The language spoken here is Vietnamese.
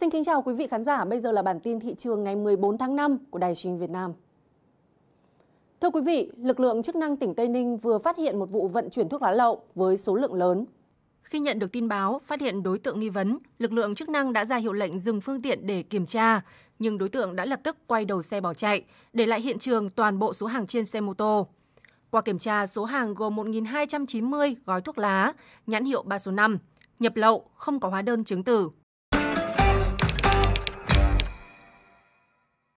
Xin kính chào quý vị khán giả, bây giờ là bản tin thị trường ngày 14 tháng 5 của Đài truyền Việt Nam. Thưa quý vị, lực lượng chức năng tỉnh Tây Ninh vừa phát hiện một vụ vận chuyển thuốc lá lậu với số lượng lớn. Khi nhận được tin báo, phát hiện đối tượng nghi vấn, lực lượng chức năng đã ra hiệu lệnh dừng phương tiện để kiểm tra, nhưng đối tượng đã lập tức quay đầu xe bỏ chạy, để lại hiện trường toàn bộ số hàng trên xe mô tô. Qua kiểm tra, số hàng gồm 1.290 gói thuốc lá, nhãn hiệu 3 số 5, nhập lậu, không có hóa đơn chứng tử.